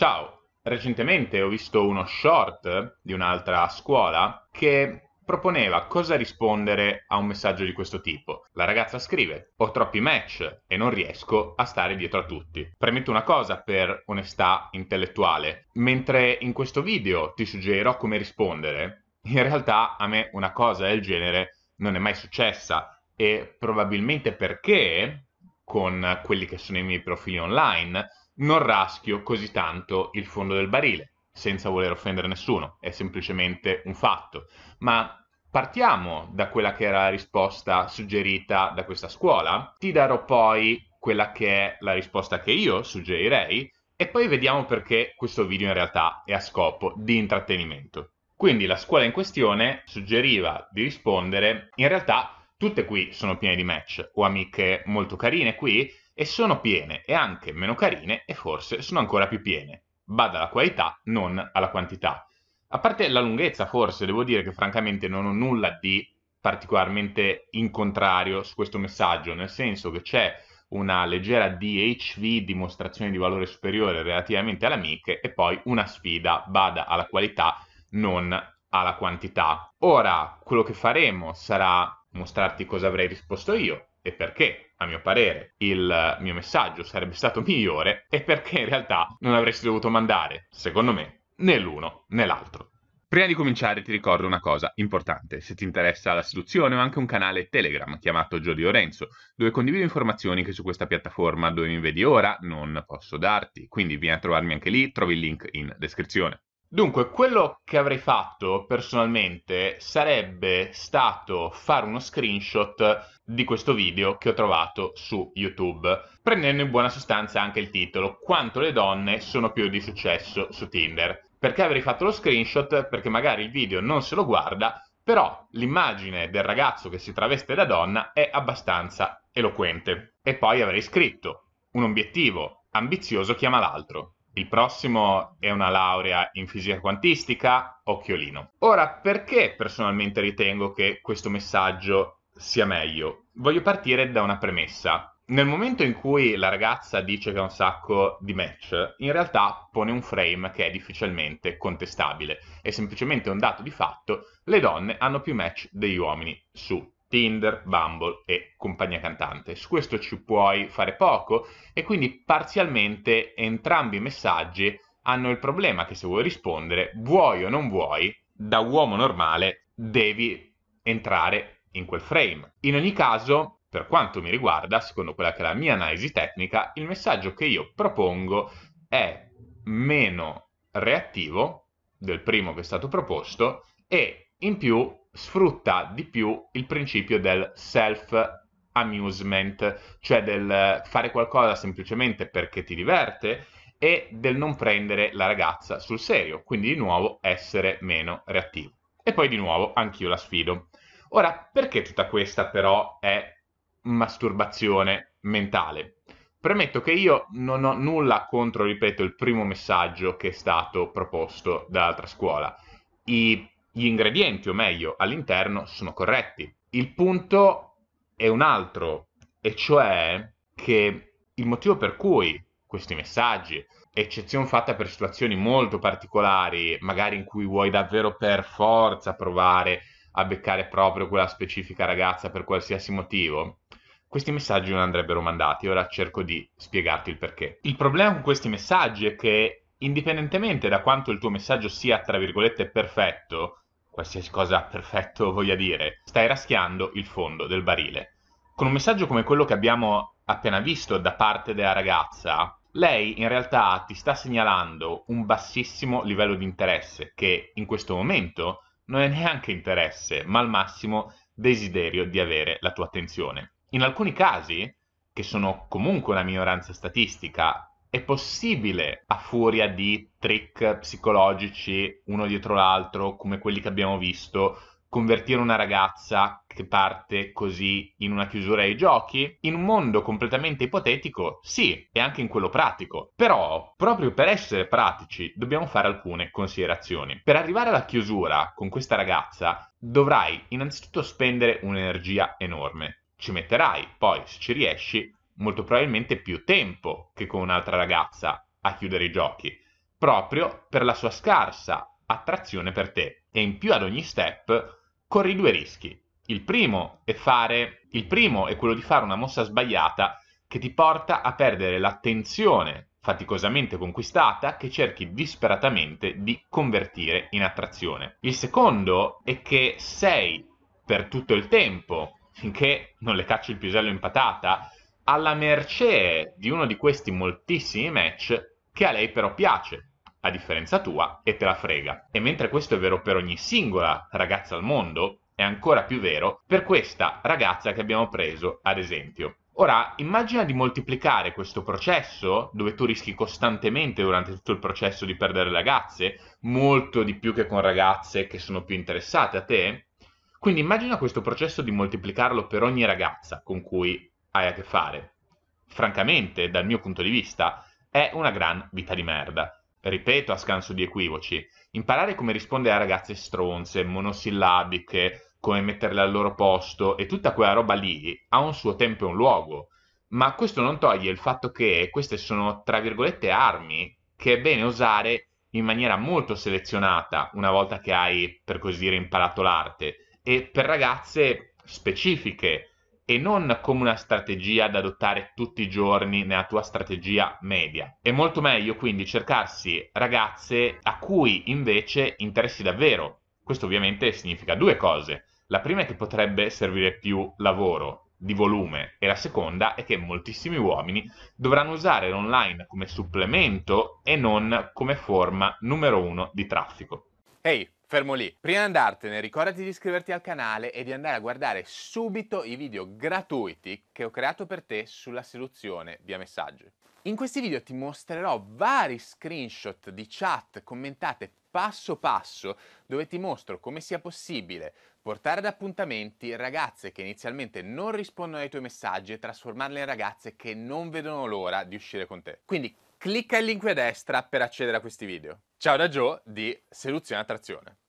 Ciao, recentemente ho visto uno short di un'altra scuola che proponeva cosa rispondere a un messaggio di questo tipo. La ragazza scrive: Ho troppi match e non riesco a stare dietro a tutti. Premetto una cosa per onestà intellettuale: mentre in questo video ti suggerirò come rispondere, in realtà a me una cosa del genere non è mai successa e probabilmente perché con quelli che sono i miei profili online non raschio così tanto il fondo del barile, senza voler offendere nessuno, è semplicemente un fatto. Ma partiamo da quella che era la risposta suggerita da questa scuola, ti darò poi quella che è la risposta che io suggerirei e poi vediamo perché questo video in realtà è a scopo di intrattenimento. Quindi la scuola in questione suggeriva di rispondere in realtà tutte qui sono piene di match o amiche molto carine qui e sono piene e anche meno carine e forse sono ancora più piene. Bada alla qualità, non alla quantità. A parte la lunghezza forse, devo dire che francamente non ho nulla di particolarmente in contrario su questo messaggio, nel senso che c'è una leggera DHV, dimostrazione di valore superiore relativamente alle amiche, e poi una sfida, bada alla qualità, non alla quantità. Ora, quello che faremo sarà mostrarti cosa avrei risposto io e perché, a mio parere, il mio messaggio sarebbe stato migliore e perché in realtà non avresti dovuto mandare, secondo me, né l'uno né l'altro. Prima di cominciare ti ricordo una cosa importante, se ti interessa la seduzione ho anche un canale Telegram chiamato Gio Lorenzo, dove condivido informazioni che su questa piattaforma dove mi vedi ora non posso darti, quindi vieni a trovarmi anche lì, trovi il link in descrizione. Dunque, quello che avrei fatto personalmente sarebbe stato fare uno screenshot di questo video che ho trovato su YouTube, prendendo in buona sostanza anche il titolo Quanto le donne sono più di successo su Tinder. Perché avrei fatto lo screenshot? Perché magari il video non se lo guarda, però l'immagine del ragazzo che si traveste da donna è abbastanza eloquente. E poi avrei scritto un obiettivo ambizioso chiama l'altro. Il prossimo è una laurea in fisica quantistica, occhiolino. Ora, perché personalmente ritengo che questo messaggio sia meglio? Voglio partire da una premessa. Nel momento in cui la ragazza dice che ha un sacco di match, in realtà pone un frame che è difficilmente contestabile. È semplicemente un dato di fatto, le donne hanno più match degli uomini su Tinder, Bumble e compagnia cantante. Su questo ci puoi fare poco e quindi parzialmente entrambi i messaggi hanno il problema che se vuoi rispondere, vuoi o non vuoi, da uomo normale devi entrare in quel frame. In ogni caso, per quanto mi riguarda, secondo quella che è la mia analisi tecnica, il messaggio che io propongo è meno reattivo del primo che è stato proposto e in più sfrutta di più il principio del self amusement, cioè del fare qualcosa semplicemente perché ti diverte e del non prendere la ragazza sul serio, quindi di nuovo essere meno reattivo. E poi di nuovo anch'io la sfido. Ora, perché tutta questa però è masturbazione mentale? Premetto che io non ho nulla contro, ripeto, il primo messaggio che è stato proposto dall'altra scuola. I gli ingredienti, o meglio, all'interno sono corretti. Il punto è un altro, e cioè che il motivo per cui questi messaggi, eccezione fatta per situazioni molto particolari, magari in cui vuoi davvero per forza provare a beccare proprio quella specifica ragazza per qualsiasi motivo, questi messaggi non andrebbero mandati. Ora cerco di spiegarti il perché. Il problema con questi messaggi è che, indipendentemente da quanto il tuo messaggio sia, tra virgolette, perfetto, qualsiasi cosa perfetto voglia dire, stai raschiando il fondo del barile. Con un messaggio come quello che abbiamo appena visto da parte della ragazza, lei in realtà ti sta segnalando un bassissimo livello di interesse che in questo momento non è neanche interesse, ma al massimo desiderio di avere la tua attenzione. In alcuni casi, che sono comunque una minoranza statistica è possibile, a furia di trick psicologici uno dietro l'altro, come quelli che abbiamo visto, convertire una ragazza che parte così in una chiusura ai giochi? In un mondo completamente ipotetico, sì, e anche in quello pratico. Però, proprio per essere pratici, dobbiamo fare alcune considerazioni. Per arrivare alla chiusura con questa ragazza, dovrai innanzitutto spendere un'energia enorme. Ci metterai, poi, se ci riesci, molto probabilmente più tempo che con un'altra ragazza a chiudere i giochi, proprio per la sua scarsa attrazione per te. E in più ad ogni step corri due rischi. Il primo è, fare, il primo è quello di fare una mossa sbagliata che ti porta a perdere l'attenzione faticosamente conquistata che cerchi disperatamente di convertire in attrazione. Il secondo è che sei per tutto il tempo, finché non le cacci il pisello in patata, alla mercé di uno di questi moltissimi match che a lei però piace, a differenza tua, e te la frega. E mentre questo è vero per ogni singola ragazza al mondo, è ancora più vero per questa ragazza che abbiamo preso, ad esempio. Ora, immagina di moltiplicare questo processo, dove tu rischi costantemente durante tutto il processo di perdere ragazze, molto di più che con ragazze che sono più interessate a te. Quindi immagina questo processo di moltiplicarlo per ogni ragazza con cui hai a che fare. Francamente, dal mio punto di vista, è una gran vita di merda. Ripeto a scanso di equivoci, imparare come rispondere a ragazze stronze, monosillabiche, come metterle al loro posto e tutta quella roba lì ha un suo tempo e un luogo, ma questo non toglie il fatto che queste sono, tra virgolette, armi che è bene usare in maniera molto selezionata una volta che hai, per così dire, imparato l'arte e per ragazze specifiche e non come una strategia da adottare tutti i giorni nella tua strategia media. È molto meglio quindi cercarsi ragazze a cui invece interessi davvero. Questo ovviamente significa due cose. La prima è che potrebbe servire più lavoro di volume e la seconda è che moltissimi uomini dovranno usare l'online come supplemento e non come forma numero uno di traffico. Ehi, hey. Fermo lì. Prima di andartene ricordati di iscriverti al canale e di andare a guardare subito i video gratuiti che ho creato per te sulla soluzione via messaggi. In questi video ti mostrerò vari screenshot di chat commentate passo passo dove ti mostro come sia possibile portare ad appuntamenti ragazze che inizialmente non rispondono ai tuoi messaggi e trasformarle in ragazze che non vedono l'ora di uscire con te. Quindi clicca il link a destra per accedere a questi video. Ciao da Joe di Seduzione Attrazione.